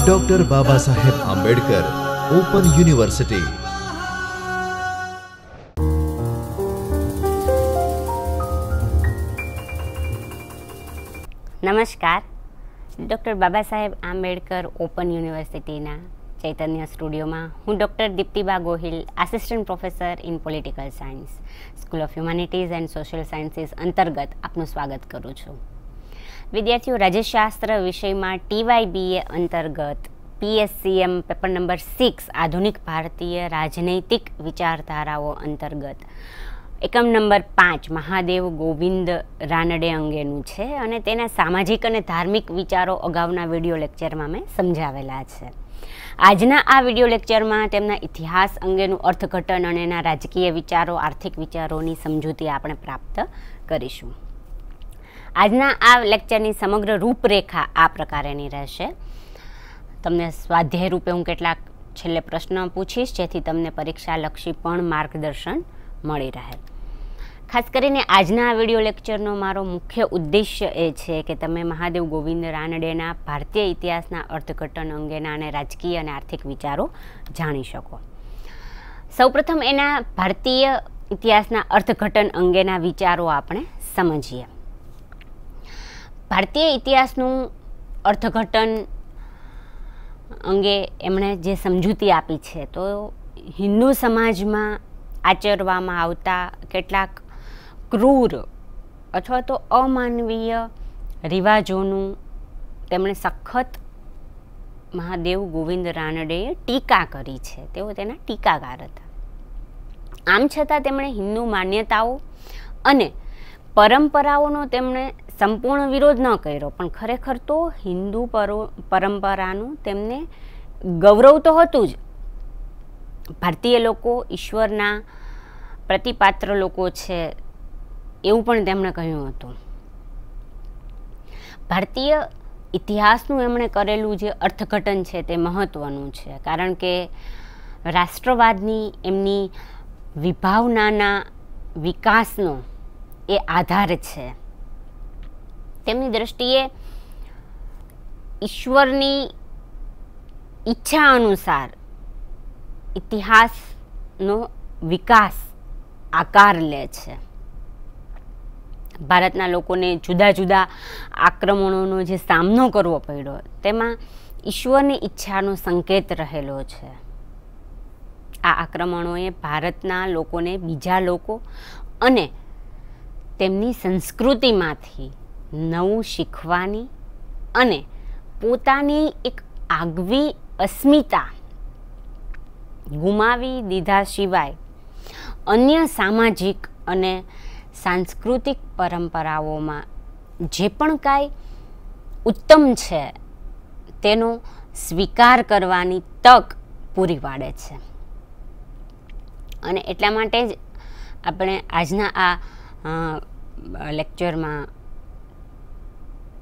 doctor Baba Saheb Ambedkar open university નમસ્કાર doctor Baba Saheb Ambedkar open યુનિવર્સિટીના ચૈતન્ય સ્ટુડિયોમાં હું doctor Deeptiba Gohil assistant professor in political science school of humanities and social sciences અંતર્ગત આપનું સ્વાગત કરું છું વિદ્યાર્થીઓ રાજ્યશાસ્ત્ર વિષયમાં ટીવાયબીએ અંતર્ગત પીએસસીએમ પેપર નંબર સિક્સ આધુનિક ભારતીય રાજનૈતિક વિચારધારાઓ અંતર્ગત એકમ નંબર પાંચ મહાદેવ ગોવિંદ રાનડે અંગેનું છે અને તેના સામાજિક અને ધાર્મિક વિચારો અગાઉના વિડીયો લેક્ચરમાં મેં સમજાવેલા છે આજના આ વિડિયો લેક્ચરમાં તેમના ઇતિહાસ અંગેનું અર્થઘટન અને એના રાજકીય વિચારો આર્થિક વિચારોની સમજૂતી આપણે પ્રાપ્ત કરીશું આજના આ લેક્ચરની સમગ્ર રૂપરેખા આ પ્રકારેની રહેશે તમને સ્વાધ્યાય રૂપે હું કેટલાક છેલ્લે પ્રશ્ન પૂછીશ જેથી તમને પરીક્ષાલક્ષી પણ માર્ગદર્શન મળી રહે ખાસ કરીને આજના આ વિડિયો લેક્ચરનો મારો મુખ્ય ઉદ્દેશ્ય એ છે કે તમે મહાદેવ ગોવિંદ રાનડેના ભારતીય ઇતિહાસના અર્થઘટન અંગેના અને રાજકીય અને આર્થિક વિચારો જાણી શકો સૌપ્રથમ એના ભારતીય ઇતિહાસના અર્થઘટન અંગેના વિચારો આપણે સમજીએ ભારતીય ઇતિહાસનું અર્થઘટન અંગે એમણે જે સમજૂતી આપી છે તો હિન્દુ સમાજમાં આચરવામાં આવતા કેટલાક ક્રૂર અથવા તો અમાનવીય રિવાજોનું તેમણે સખત મહાદેવ ગોવિંદ રાનડેએ ટીકા કરી છે તેઓ તેના ટીકાકાર હતા આમ છતાં તેમણે હિન્દુ માન્યતાઓ અને પરંપરાઓનો તેમણે સંપૂર્ણ વિરોધ ન કર્યો પણ ખરેખર તો હિન્દુ પરંપરાનું તેમને ગૌરવ તો હતું જ ભારતીય લોકો ઈશ્વરના પ્રતિપાત્ર લોકો છે એવું પણ તેમણે કહ્યું હતું ભારતીય ઇતિહાસનું એમણે કરેલું જે અર્થઘટન છે તે મહત્ત્વનું છે કારણ કે રાષ્ટ્રવાદની એમની વિભાવનાના વિકાસનો એ આધાર છે તેમની દ્રષ્ટિએ ઈશ્વરની ઈચ્છા અનુસાર ઇતિહાસનો વિકાસ આકાર લે છે ભારતના લોકોને જુદા જુદા આક્રમણોનો જે સામનો કરવો પડ્યો તેમાં ઈશ્વરની ઈચ્છાનો સંકેત રહેલો છે આ આક્રમણોએ ભારતના લોકોને બીજા લોકો અને તેમની સંસ્કૃતિમાંથી નવું શીખવાની અને પોતાની એક આગવી અસ્મિતા ગુમાવી દીધા સિવાય અન્ય સામાજિક અને સાંસ્કૃતિક પરંપરાઓમાં જે પણ કાંઈ ઉત્તમ છે તેનો સ્વીકાર કરવાની તક પૂરી પાડે છે અને એટલા માટે જ આપણે આજના આ લેક્ચરમાં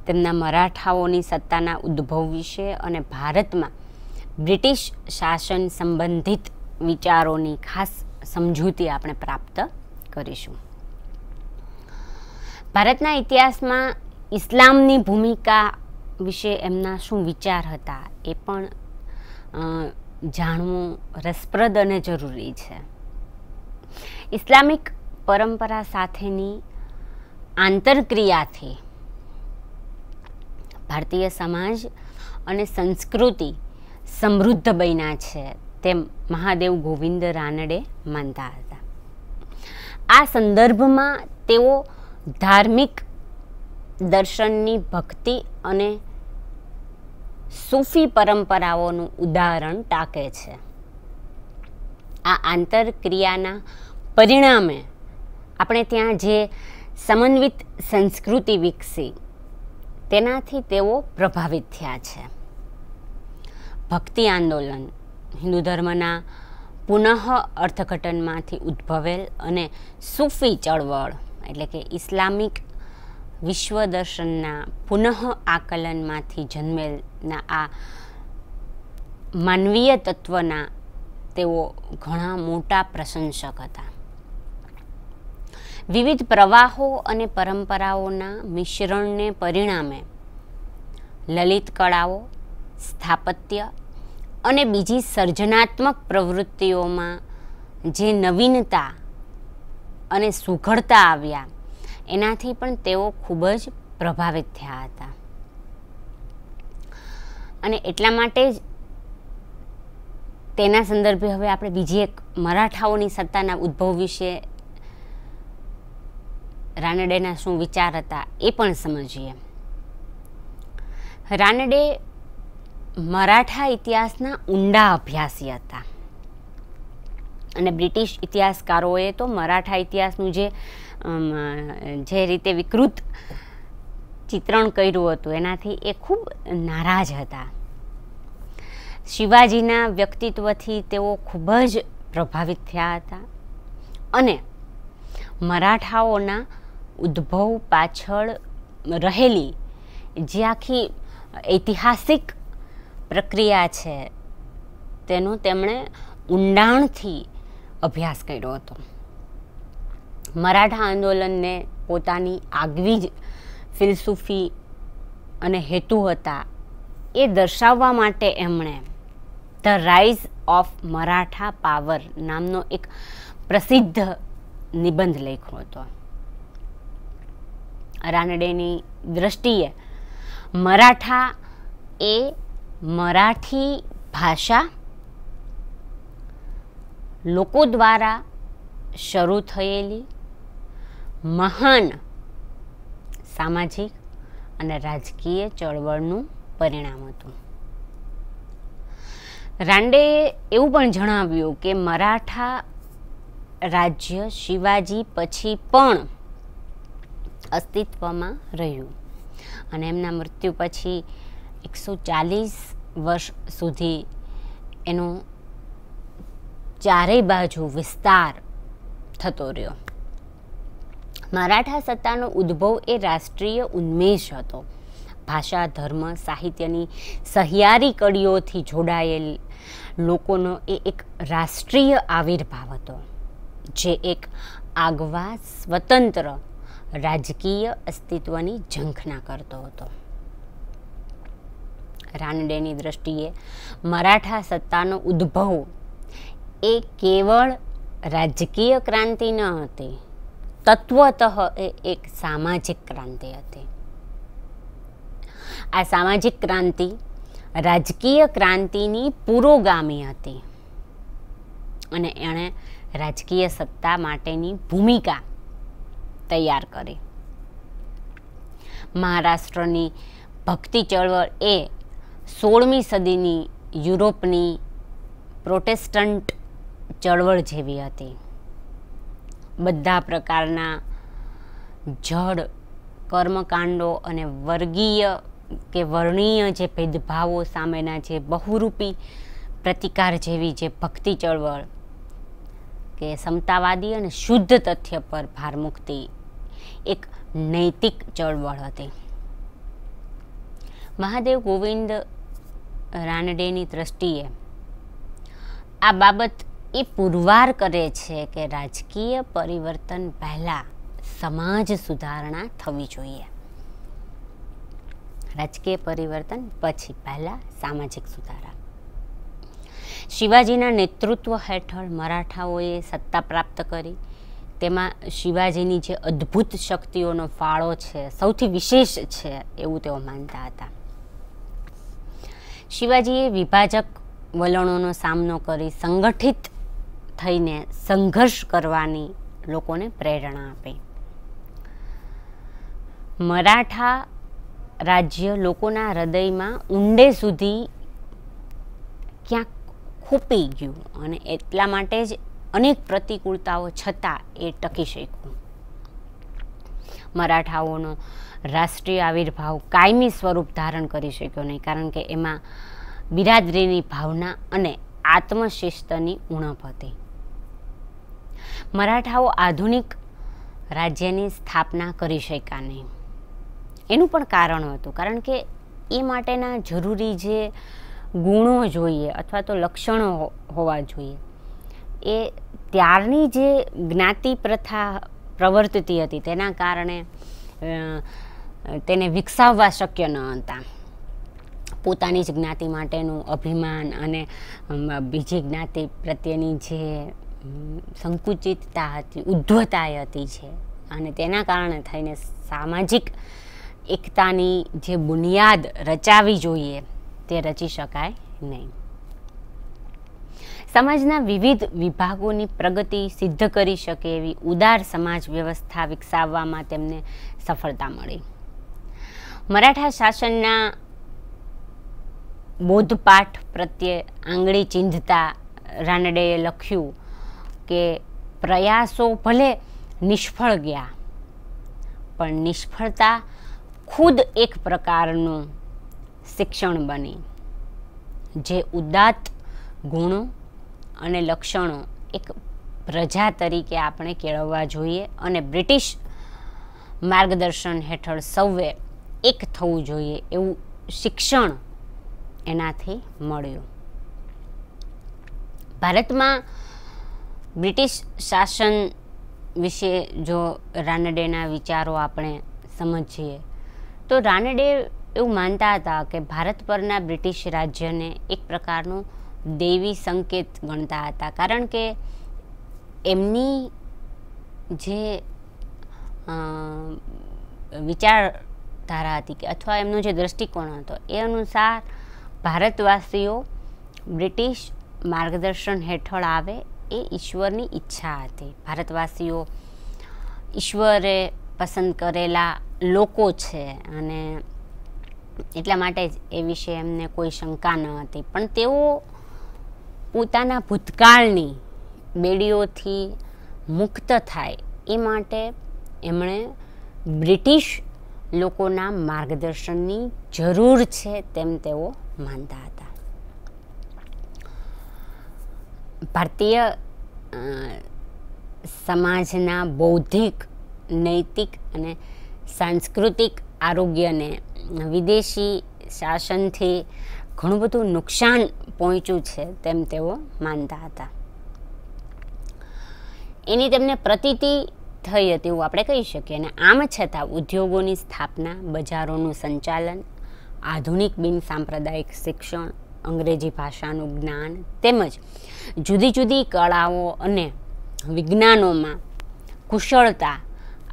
તેમના મરાઠાઓની સત્તાના ઉદ્ભવ વિશે અને ભારતમાં બ્રિટિશ શાસન સંબંધિત વિચારોની ખાસ સમજૂતી આપણે પ્રાપ્ત કરીશું ભારતના ઇતિહાસમાં ઇસ્લામની ભૂમિકા વિશે એમના શું વિચાર હતા એ પણ જાણવું રસપ્રદ અને જરૂરી છે ઇસ્લામિક પરંપરા સાથેની આંતરક્રિયાથી ભારતીય સમાજ અને સંસ્કૃતિ સમૃદ્ધ બન્યા છે તેમ મહાદેવ ગોવિંદ રાનડે માનતા હતા આ સંદર્ભમાં તેઓ ધાર્મિક દર્શનની ભક્તિ અને સૂફી પરંપરાઓનું ઉદાહરણ ટાંકે છે આ આંતરક્રિયાના પરિણામે આપણે ત્યાં જે સમન્વિત સંસ્કૃતિ વિકસી તેનાથી તેઓ પ્રભાવિત થયા છે ભક્તિ આંદોલન હિન્દુ ધર્મના પુનઃ અર્થઘટનમાંથી ઉદ્ભવેલ અને સૂફી ચળવળ એટલે કે ઇસ્લામિક વિશ્વદર્શનના પુનઃ આકલનમાંથી જન્મેલના આ માનવીય તત્વના તેઓ ઘણા મોટા પ્રશંસક હતા વિવિધ પ્રવાહો અને પરંપરાઓના મિશ્રણને પરિણામે લલિત કળાઓ સ્થાપત્ય અને બીજી સર્જનાત્મક પ્રવૃત્તિઓમાં જે નવીનતા અને સુઘડતા આવ્યા એનાથી પણ તેઓ ખૂબ જ પ્રભાવિત થયા હતા અને એટલા માટે જ તેના સંદર્ભે હવે આપણે બીજી એક મરાઠાઓની સત્તાના ઉદ્ભવ વિશે રાનડેના શું વિચાર હતા એ પણ સમજીએ રાનડે મરાઠા ઇતિહાસના ઊંડા અભ્યાસી હતા અને બ્રિટિશ ઇતિહાસકારોએ તો મરાઠા ઇતિહાસનું જે જે રીતે વિકૃત ચિત્રણ કર્યું હતું એનાથી એ ખૂબ નારાજ હતા શિવાજીના વ્યક્તિત્વથી તેઓ ખૂબ જ પ્રભાવિત થયા હતા અને મરાઠાઓના ઉદ્ભવ પાછળ રહેલી જે આખી ઐતિહાસિક પ્રક્રિયા છે તેનો તેમણે ઊંડાણથી અભ્યાસ કર્યો હતો મરાઠા આંદોલનને પોતાની આગવી જ ફિલસુફી અને હેતુ હતા એ દર્શાવવા માટે એમણે the rise of Maratha power નામનો એક પ્રસિદ્ધ નિબંધ લખ્યો હતો રાનડેની દ્રષ્ટિએ મરાઠા એ મરાઠી ભાષા લોકો દ્વારા શરૂ થયેલી મહાન સામાજિક અને રાજકીય ચળવળનું પરિણામ હતું રાંડેએ એવું પણ જણાવ્યું કે મરાઠા રાજ્ય શિવાજી પછી પણ અસ્તિત્વમાં રહ્યું અને એમના મૃત્યુ પછી એકસો ચાલીસ વર્ષ સુધી એનો ચારેય બાજુ વિસ્તાર થતો રહ્યો મરાઠા સત્તાનો ઉદ્ભવ એ રાષ્ટ્રીય ઉન્મેષ હતો ભાષા ધર્મ સાહિત્યની સહિયારી કડીઓથી જોડાયેલ લોકોનો એ એક રાષ્ટ્રીય આવિર્ભાવ હતો જે એક આગવા સ્વતંત્ર રાજકીય અસ્તિત્વની ઝંખના કરતો હતો રાનડેની દ્રષ્ટિએ મરાઠા સત્તાનો ઉદ્ભવ એ કેવળ રાજકીય ક્રાંતિ ન હતી તત્વતઃ એ એક સામાજિક ક્રાંતિ હતી આ સામાજિક ક્રાંતિ રાજકીય ક્રાંતિની પુરોગામી હતી અને એણે રાજકીય સત્તા માટેની ભૂમિકા તૈયાર કરી મહારાષ્ટ્રની ભક્તિ ચળવળ એ સોળમી સદીની યુરોપની પ્રોટેસ્ટન્ટ ચળવળ જેવી હતી બધા પ્રકારના જળ કર્મકાંડો અને વર્ગીય કે વર્ણીય જે ભેદભાવો સામેના જે બહુરૂપી પ્રતિકાર જેવી જે ભક્તિ ચળવળ કે સમતાવાદી અને શુદ્ધ તથ્ય પર ભાર મૂકતી એક નૈતિક ચળવળ હતી મહાદેવ ગોવિંદ રાનડેની દ્રષ્ટિએ આ બાબત એ પુરવાર કરે છે કે રાજકીય પરિવર્તન પહેલાં સમાજ સુધારણા થવી જોઈએ રાજકીય પરિવર્તન પછી પહેલાં સામાજિક સુધારા શિવાજીના નેતૃત્વ હેઠળ મરાઠાઓએ સત્તા પ્રાપ્ત કરી તેમાં શિવાજીની જે અદ્ભુત શક્તિઓનો ફાળો છે સૌથી વિશેષ છે એવું તેઓ માનતા હતા શિવાજીએ વિભાજક વલણોનો સામનો કરી સંગઠિત થઈને સંઘર્ષ કરવાની લોકોને પ્રેરણા આપી મરાઠા રાજ્ય લોકોના હૃદયમાં ઊંડે સુધી ક્યાંક ખૂપી ગયું અને એટલા માટે જ અનેક પ્રતિકૂળતાઓ છતાં એ ટકી શક્યું મરાઠાઓનો રાષ્ટ્રીય આવિર્ભાવ કાયમી સ્વરૂપ ધારણ કરી શક્યો નહીં કારણ કે એમાં બિરાદરીની ભાવના અને આત્મશિસ્તની ઉણપ હતી મરાઠાઓ આધુનિક રાજ્યની સ્થાપના કરી શક્યા નહીં એનું પણ કારણ હતું કારણ કે એ માટેના જરૂરી જે ગુણો જોઈએ અથવા તો લક્ષણો હોવા જોઈએ એ ત્યારની જે જ્ઞાતિ પ્રથા પ્રવર્તતી હતી તેના કારણે તેને વિકસાવવા શક્ય ન હતા પોતાની જ જ્ઞાતિ માટેનું અભિમાન અને બીજી જ્ઞાતિ પ્રત્યેની જે સંકુચિતતા હતી ઉદ્ધવતા હતી છે અને તેના કારણે થઈને સામાજિક એકતાની જે બુનિયાદ રચાવી જોઈએ તે રચી શકાય નહીં સમાજના વિવિધ વિભાગોની પ્રગતિ સિદ્ધ કરી શકે એવી ઉદાર સમાજ વ્યવસ્થા વિકસાવવામાં તેમને સફળતા મળી મરાઠા શાસનના બોધપાઠ પ્રત્યે આંગળી ચીંધતા રાનડેએ લખ્યું કે પ્રયાસો ભલે નિષ્ફળ ગયા પણ નિષ્ફળતા ખુદ એક પ્રકારનું શિક્ષણ બની જે ઉદાત્ત ગુણો અને લક્ષણો એક પ્રજા તરીકે આપણે કેળવવા જોઈએ અને બ્રિટિશ માર્ગદર્શન હેઠળ સૌએ એક થવું જોઈએ એવું શિક્ષણ એનાથી મળ્યું ભારતમાં બ્રિટિશ શાસન વિશે જો રાનડેના વિચારો આપણે સમજીએ તો રાનડે એવું માનતા હતા કે ભારત પરના બ્રિટિશ રાજ્યને એક પ્રકારનું દેવી સંકેત ગણતા હતા કારણ કે એમની જે વિચારધારા હતી કે અથવા એમનો જે દ્રષ્ટિકોણ હતો એ અનુસાર ભારતવાસીઓ બ્રિટિશ માર્ગદર્શન હેઠળ આવે એ ઈશ્વરની ઈચ્છા હતી ભારતવાસીઓ ઈશ્વરે પસંદ કરેલા લોકો છે અને એટલા માટે જ એ વિશે એમને કોઈ શંકા ન હતી પણ તેઓ પોતાના ભૂતકાળની બેડીઓથી મુક્ત થાય એ માટે એમણે બ્રિટિશ લોકોના માર્ગદર્શનની જરૂર છે તેમ તેઓ માનતા હતા ભારતીય સમાજના બૌદ્ધિક નૈતિક અને સાંસ્કૃતિક આરોગ્યને વિદેશી શાસનથી ઘણું બધું નુકસાન પહોંચ્યું છે તેમ તેઓ માનતા હતા એની તેમને પ્રતીતિ થઈ હતી એવું આપણે કહી શકીએ અને આમ છતાં ઉદ્યોગોની સ્થાપના બજારોનું સંચાલન આધુનિક બિનસાંપ્રદાયિક શિક્ષણ અંગ્રેજી ભાષાનું જ્ઞાન તેમજ જુદી જુદી કળાઓ અને વિજ્ઞાનોમાં કુશળતા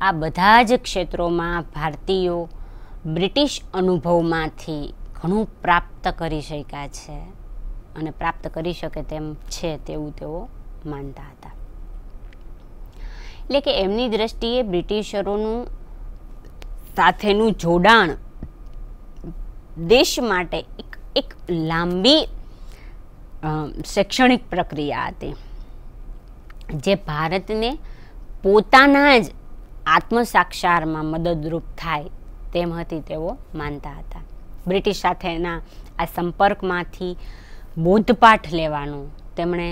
આ બધા જ ક્ષેત્રોમાં ભારતીયો બ્રિટિશ અનુભવમાંથી ઘણું પ્રાપ્ત કરી શક્યા છે અને પ્રાપ્ત કરી શકે તેમ છે તેવું તેઓ માનતા હતા એટલે કે એમની દ્રષ્ટિએ બ્રિટિશરોનું સાથેનું જોડાણ દેશ માટે એક એક લાંબી શૈક્ષણિક પ્રક્રિયા હતી જે ભારતને પોતાના જ આત્મસાક્ષારમાં મદદરૂપ થાય તેમ હતી તેઓ માનતા હતા બ્રિટિશ સાથેના આ સંપર્કમાંથી બોધપાઠ લેવાનું તેમણે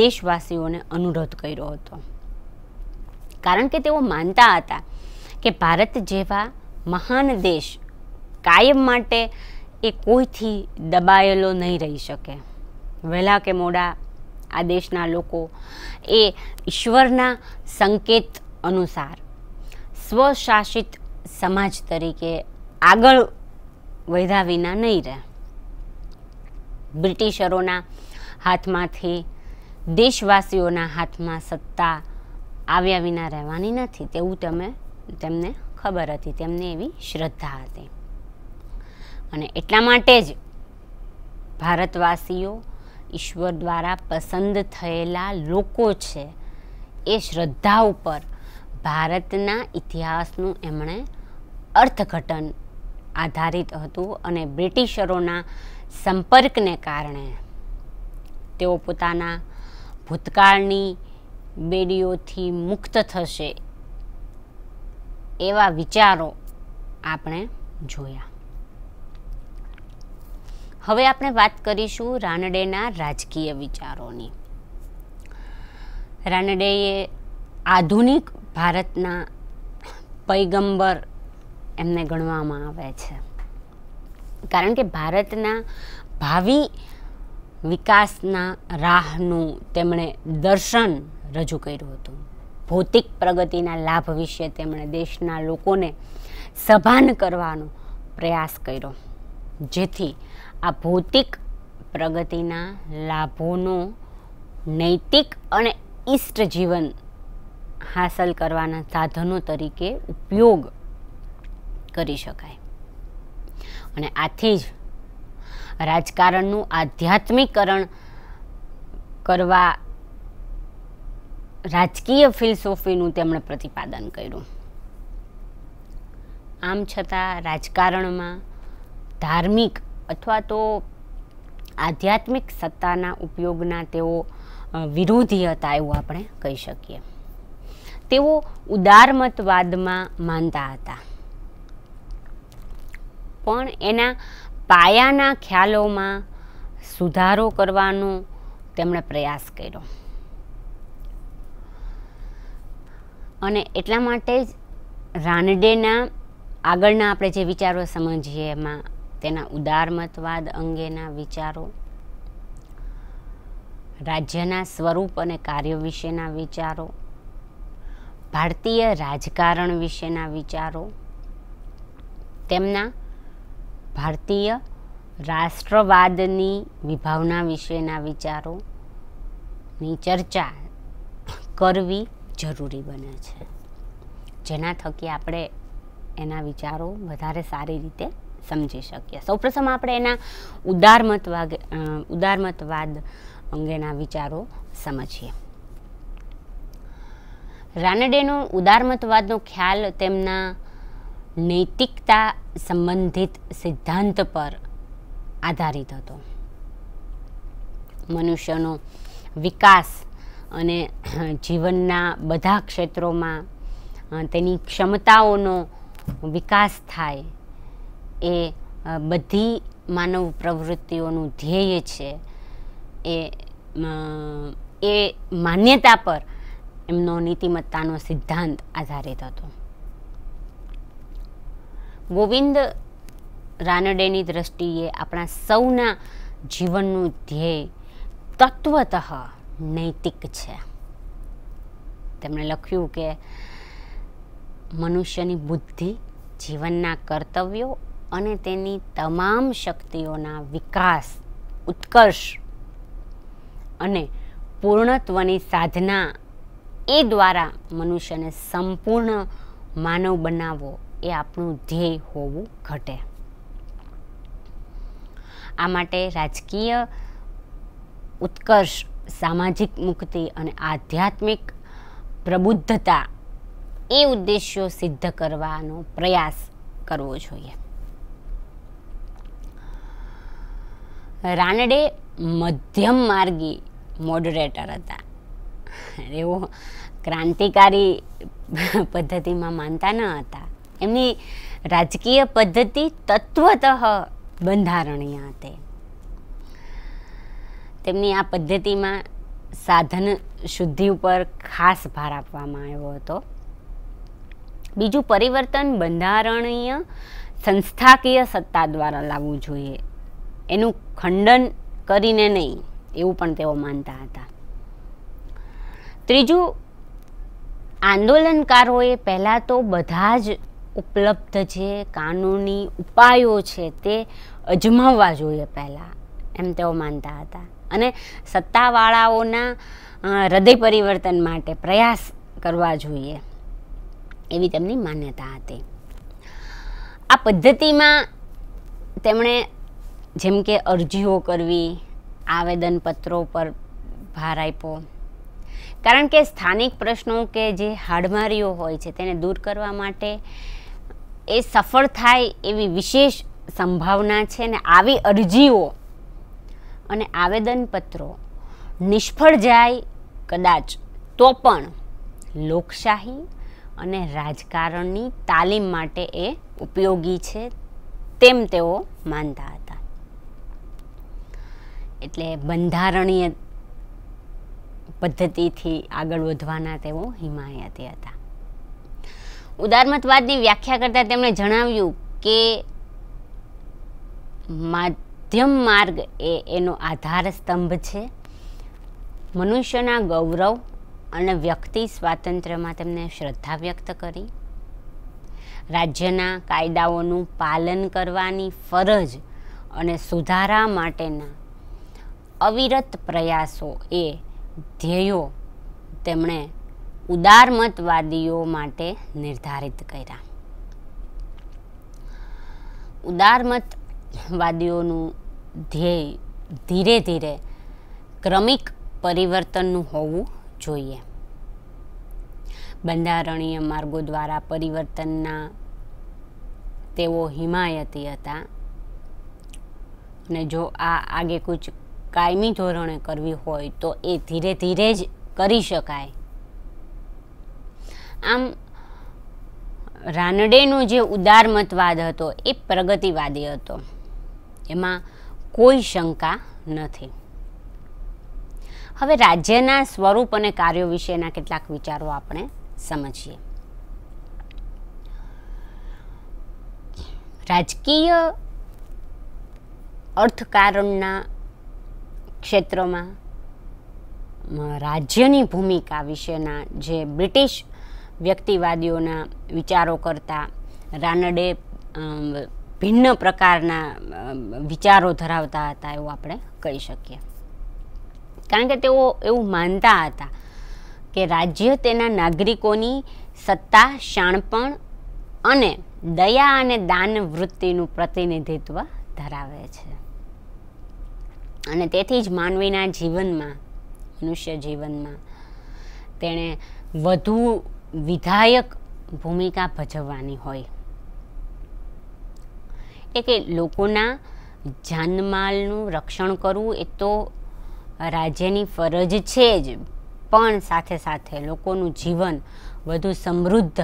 દેશવાસીઓને અનુરોધ કર્યો હતો કારણ કે તેઓ માનતા હતા કે ભારત જેવા મહાન દેશ કાયમ માટે એ કોઈથી દબાયેલો નહીં રહી શકે વહેલા કે મોડા આ દેશના લોકો એ ઈશ્વરના સંકેત અનુસાર સ્વશાસિત સમાજ તરીકે આગળ વૈધા વિના નહીં રહે બ્રિટિશરોના હાથમાંથી દેશવાસીઓના હાથમાં સત્તા આવ્યા વિના રહેવાની નથી તેવું તમે તેમને ખબર હતી તેમને એવી શ્રદ્ધા હતી અને એટલા માટે જ ભારતવાસીઓ ઈશ્વર દ્વારા પસંદ થયેલા લોકો છે એ શ્રદ્ધા ઉપર ભારતના ઇતિહાસનું એમણે અર્થઘટન આધારિત હતું અને બ્રિટિશરોના સંપર્કને કારણે તેઓ પોતાના ભૂતકાળની બેડીઓથી મુક્ત થશે એવા વિચારો આપણે જોયા હવે આપણે વાત કરીશું રાનડેના રાજકીય વિચારોની રાનડેએ આધુનિક ભારતના પૈગંબર એમને ગણવામાં આવે છે કારણ કે ભારતના ભાવિ વિકાસના રાહનું તેમણે દર્શન રજૂ કર્યું હતું ભૌતિક પ્રગતિના લાભ વિશે તેમણે દેશના લોકોને સભાન કરવાનો પ્રયાસ કર્યો જેથી આ ભૌતિક પ્રગતિના લાભોનો નૈતિક અને ઇષ્ટ જીવન હાંસલ કરવાના સાધનો તરીકે ઉપયોગ કરી શકાય અને આથી જ રાજકારણનું આધ્યાત્મિકરણ કરવા રાજકીય ફિલસોફીનું તેમણે પ્રતિપાદન કર્યું આમ છતાં રાજકારણમાં ધાર્મિક અથવા તો આધ્યાત્મિક સત્તાના ઉપયોગના તેઓ વિરોધી હતા એવું આપણે કહી શકીએ તેઓ ઉદારમતવાદમાં માનતા હતા પણ એના પાયાના ખ્યાલોમાં સુધારો કરવાનો તેમણે પ્રયાસ કર્યો અને એટલા માટે જ રાનડેના આગળના આપણે જે વિચારો સમજીએ એમાં તેના ઉદારમતવાદ અંગેના વિચારો રાજ્યના સ્વરૂપ અને કાર્ય વિશેના વિચારો ભારતીય રાજકારણ વિશેના વિચારો તેમના ભારતીય રાષ્ટ્રવાદની વિભાવના વિશેના વિચારોની ચર્ચા કરવી જરૂરી બને છે જેના થકી આપણે એના વિચારો વધારે સારી રીતે સમજી શકીએ સૌપ્રથમ આપણે એના ઉદારમતવાદ ઉદારમતવાદ અંગેના વિચારો સમજીએ રાનડેનો ઉદારમતવાદનો ખ્યાલ તેમના નૈતિકતા સંબંધિત સિદ્ધાંત પર આધારિત હતો મનુષ્યનો વિકાસ અને જીવનના બધા ક્ષેત્રોમાં તેની ક્ષમતાઓનો વિકાસ થાય એ બધી માનવ પ્રવૃત્તિઓનું ધ્યેય છે એ એ માન્યતા પર એમનો નીતિમત્તાનો સિદ્ધાંત આધારિત હતો ગોવિંદ રાનડેની દ્રષ્ટિએ આપણા સૌના જીવનનું ધ્યેય તત્વત નૈતિક છે તેમણે લખ્યું કે મનુષ્યની બુદ્ધિ જીવનના કર્તવ્યો અને તેની તમામ શક્તિઓના વિકાસ ઉત્કર્ષ અને પૂર્ણત્વની સાધના એ દ્વારા મનુષ્યને સંપૂર્ણ માનવ બનાવવો એ આપણું ધ્યેય હોવું ઘટે આ માટે રાજકીય ઉત્કર્ષ સામાજિક મુક્તિ અને આધ્યાત્મિક પ્રબુદ્ધતા એ ઉદ્દેશ્યો સિદ્ધ કરવાનો પ્રયાસ કરવો જોઈએ રાનડે મધ્યમ માર્ગી મોડરેટર હતા એવો ક્રાંતિકારી પદ્ધતિમાં માનતા ન હતા એમની રાજકીય પદ્ધતિ તત્વતઃ બંધારણીય હતી તેમની આ પદ્ધતિમાં સાધન શુદ્ધિ ઉપર ખાસ ભાર આપવામાં આવ્યો હતો બીજું પરિવર્તન બંધારણીય સંસ્થાકીય સત્તા દ્વારા લાવવું જોઈએ એનું ખંડન કરીને નહીં એવું પણ તેઓ માનતા હતા ત્રીજું આંદોલનકારોએ પહેલાં તો બધા જ ઉપલબ્ધ જે કાનૂની ઉપાયો છે તે અજમાવવા જોઈએ પહેલાં એમ તેઓ માનતા હતા અને સત્તાવાળાઓના હૃદય પરિવર્તન માટે પ્રયાસ કરવા જોઈએ એવી તેમની માન્યતા હતી આ પદ્ધતિમાં તેમણે જેમ કે અરજીઓ કરવી આવેદનપત્રો પર ભાર આપ્યો કારણ કે સ્થાનિક પ્રશ્નો કે જે હાડમારીઓ હોય છે તેને દૂર કરવા માટે એ સફળ થાય એવી વિશેષ સંભાવના છે ને આવી અરજીઓ અને આવેદનપત્રો નિષ્ફળ જાય કદાચ તો પણ લોકશાહી અને રાજકારણની તાલીમ માટે એ ઉપયોગી છે તેમ તેઓ માનતા હતા એટલે બંધારણીય પદ્ધતિથી આગળ વધવાના તેઓ હિમાયતી હતા ઉદારમતવાદની વ્યાખ્યા કરતાં તેમણે જણાવ્યું કે માધ્યમ માર્ગ એ એનો આધાર સ્તંભ છે મનુષ્યના ગૌરવ અને વ્યક્તિ સ્વાતંત્ર્યમાં તેમને શ્રદ્ધા વ્યક્ત કરી રાજ્યના કાયદાઓનું પાલન કરવાની ફરજ અને સુધારા માટેના અવિરત પ્રયાસો એ ધ્યેયો તેમણે ઉદારમતવાદીઓ માટે નિર્ધારિત કર્યા ઉદારમતવાદીઓનું ધ્યેય ધીરે ધીરે ક્રમિક પરિવર્તનનું હોવું જોઈએ બંધારણીય માર્ગો દ્વારા પરિવર્તનના તેઓ હિમાયતી હતા અને જો આ આગે કૂચ કાયમી ધોરણે કરવી હોય તો એ ધીરે ધીરે જ કરી શકાય આમ રાનડેનો જે ઉદારમતવાદ હતો એ પ્રગતિવાદી હતો એમાં કોઈ શંકા નથી હવે રાજ્યના સ્વરૂપ અને કાર્યો વિશેના કેટલાક વિચારો આપણે સમજીએ રાજકીય અર્થકારણના ક્ષેત્રમાં રાજ્યની ભૂમિકા વિશેના જે બ્રિટિશ વ્યક્તિવાદીઓના વિચારો કરતા રાનડે ભિન્ન પ્રકારના વિચારો ધરાવતા હતા એવું આપણે કહી શકીએ કારણ કે તેઓ એવું માનતા હતા કે રાજ્ય તેના નાગરિકોની સત્તા શાણપણ અને દયા અને દાન વૃત્તિનું પ્રતિનિધિત્વ ધરાવે છે અને તેથી જ માનવીના જીવનમાં મનુષ્ય જીવનમાં તેણે વધુ વિધાયક ભૂમિકા ભજવવાની હોય એ કે લોકોના જાનમાલનું રક્ષણ કરવું એ તો રાજ્યની ફરજ છે જ પણ સાથે સાથે લોકોનું જીવન વધુ સમૃદ્ધ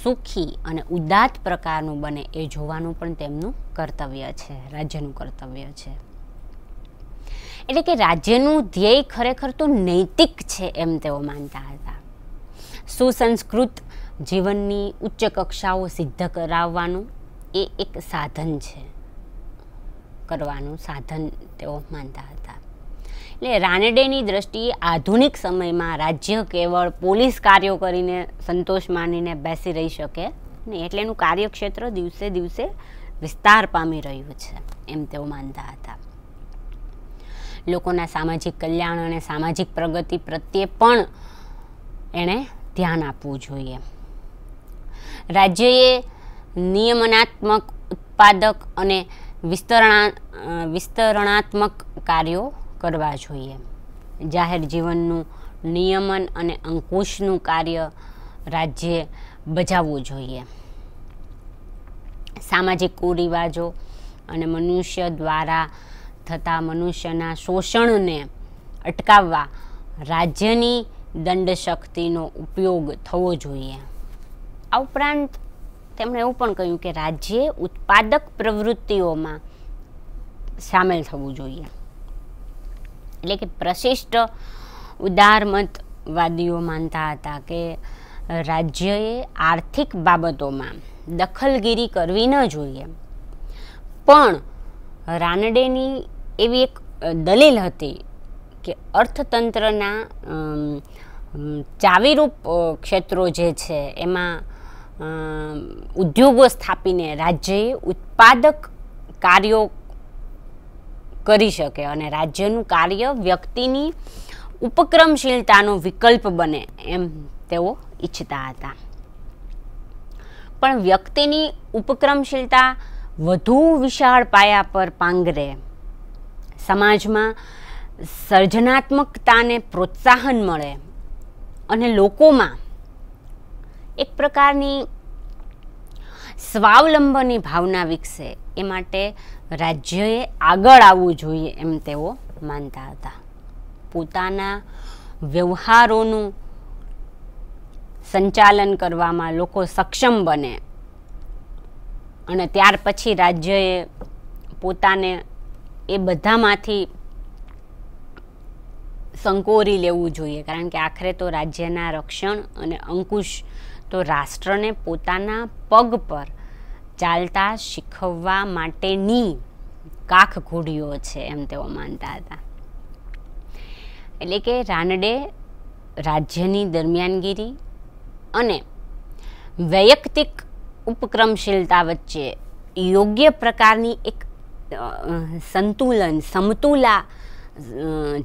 સુખી અને ઉદાત પ્રકારનું બને એ જોવાનું પણ તેમનું કર્તવ્ય છે રાજ્યનું કર્તવ્ય છે એટલે કે રાજ્યનું ધ્યેય ખરેખર તો નૈતિક છે એમ તેઓ માનતા હતા સુસંસ્કૃત જીવનની ઉચ્ચ કક્ષાઓ સિદ્ધ કરાવવાનું એ એક સાધન છે કરવાનું સાધન તેઓ માનતા હતા એટલે રાનડેની દ્રષ્ટિએ આધુનિક સમયમાં રાજ્ય કેવળ પોલીસ કાર્યો કરીને સંતોષ માનીને બેસી રહી શકે નહીં એટલે એનું કાર્યક્ષેત્ર દિવસે દિવસે વિસ્તાર પામી રહ્યું છે એમ તેઓ માનતા હતા લોકોના સામાજિક કલ્યાણ અને સામાજિક પ્રગતિ પ્રત્યે પણ એણે ધ્યાન આપવું જોઈએ રાજ્યએ નિયમનાત્મક ઉત્પાદક અને વિસ્તરણા વિસ્તરણાત્મક કાર્યો કરવા જોઈએ જાહેર જીવનનું નિયમન અને અંકુશનું કાર્ય રાજ્યે બજાવવું જોઈએ સામાજિક કુરિવાજો અને મનુષ્ય દ્વારા થતા મનુષ્યના શોષણને અટકાવવા રાજ્યની દંડ શક્તિનો ઉપયોગ થવો જોઈએ આ ઉપરાંત તેમણે એવું પણ કહ્યું કે રાજ્યે ઉત્પાદક પ્રવૃત્તિઓમાં સામેલ થવું જોઈએ એટલે કે પ્રશિષ્ટ ઉદારમતવાદીઓ માનતા હતા કે રાજ્યએ આર્થિક બાબતોમાં દખલગીરી કરવી ન જોઈએ પણ રાનડેની એવી એક દલીલ હતી કે અર્થતંત્રના ચાવીરૂપ ક્ષેત્રો જે છે એમાં ઉદ્યોગો સ્થાપીને રાજ્યએ ઉત્પાદક કાર્યો કરી શકે અને રાજ્યનું કાર્ય વ્યક્તિની ઉપક્રમશીલતાનો વિકલ્પ બને એમ તેઓ ઈચ્છતા હતા પણ વ્યક્તિની ઉપક્રમશીલતા વધુ વિશાળ પાયા પર પાંગરે સમાજમાં સર્જનાત્મકતાને પ્રોત્સાહન મળે અને લોકોમાં એક પ્રકારની સ્વાવલંબનની ભાવના વિકસે એ માટે રાજ્યએ આગળ આવવું જોઈએ એમ તેઓ માનતા હતા પોતાના વ્યવહારોનું સંચાલન કરવામાં લોકો સક્ષમ બને અને ત્યાર પછી રાજ્યએ પોતાને એ બધામાંથી સંકોરી લેવું જોઈએ કારણ કે આખરે તો રાજ્યના રક્ષણ અને અંકુશ તો રાષ્ટ્રને પોતાના પગ પર ચાલતા શીખવવા માટેની કાખ ઘોડીઓ છે એમ તેઓ માનતા હતા એટલે કે રાનડે રાજ્યની દરમિયાનગીરી અને વૈયક્તિક ઉપક્રમશીલતા વચ્ચે યોગ્ય પ્રકારની એક સંતુલન સમતુલા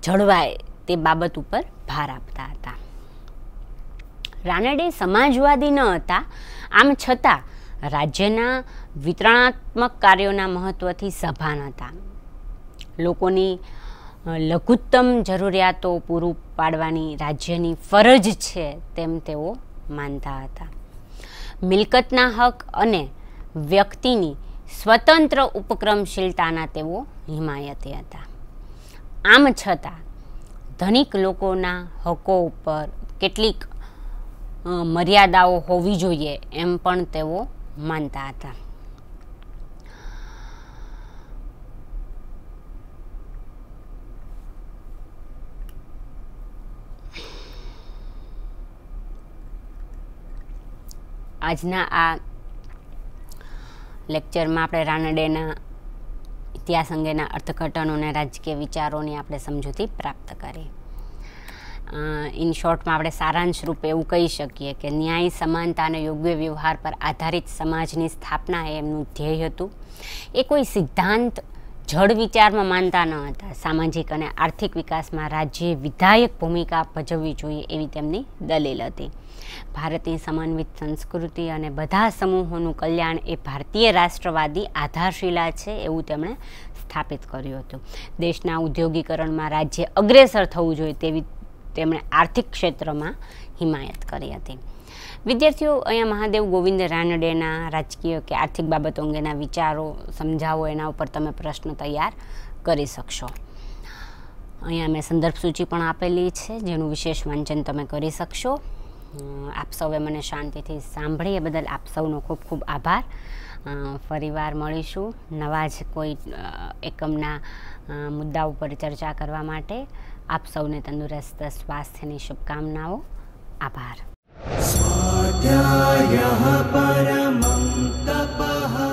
જળવાય તે બાબત ઉપર ભાર આપતા હતા રાનડે સમાજવાદી ન હતા આમ છતાં રાજ્યના વિતરણાત્મક કાર્યોના મહત્ત્વથી સભાન હતા લોકોની લઘુત્તમ જરૂરિયાતો પૂરું પાડવાની રાજ્યની ફરજ છે તેમ તેઓ માનતા હતા મિલકતના હક અને વ્યક્તિની સ્વતંત્ર ઉપક્રમશીલતાના તેઓ હિમાયતી હતા આમ છતાં ધનિક લોકોના હકો ઉપર કેટલીક મર્યાદાઓ હોવી જોઈએ એમ પણ તેઓ માનતા હતા આજના આ લેક્ચરમાં આપણે રાનડેના ઇતિહાસ અંગેના અર્થઘટનો અને રાજકીય વિચારોની આપણે સમજૂતી પ્રાપ્ત કરી ઇન શોર્ટમાં આપણે સારાંશ રૂપે એવું કહી શકીએ કે ન્યાય સમાનતા અને યોગ્ય વ્યવહાર પર આધારિત સમાજની સ્થાપના એ એમનું ધ્યેય હતું એ કોઈ સિદ્ધાંત જળ વિચારમાં માનતા ન હતા સામાજિક અને આર્થિક વિકાસમાં રાજ્યે વિધાયક ભૂમિકા ભજવવી જોઈએ એવી તેમની દલીલ હતી ભારતની સમન્વિત સંસ્કૃતિ અને બધા સમૂહોનું કલ્યાણ એ ભારતીય રાષ્ટ્રવાદી આધારશિલા છે એવું તેમણે સ્થાપિત કર્યું હતું દેશના ઉદ્યોગીકરણમાં રાજ્ય અગ્રેસર થવું જોઈએ તેવી તેમણે આર્થિક ક્ષેત્રમાં હિમાયત કરી હતી વિદ્યાર્થીઓ અહીંયા મહાદેવ ગોવિંદ રાનડેના રાજકીય કે આર્થિક બાબતો અંગેના વિચારો સમજાવો એના ઉપર તમે પ્રશ્ન તૈયાર કરી શકશો અહીંયા મેં સંદર્ભ સૂચિ પણ આપેલી છે જેનું વિશેષ વાંચન તમે કરી શકશો આપ સૌએ મને શાંતિથી સાંભળી એ બદલ આપ સૌનો ખૂબ ખૂબ આભાર ફરીવાર મળીશું નવા જ કોઈ એકમના મુદ્દા ઉપર ચર્ચા કરવા માટે આપ સૌને તંદુરસ્ત સ્વાસ્થ્યની શુભકામનાઓ આભાર स्वाचार्यः परमं तपः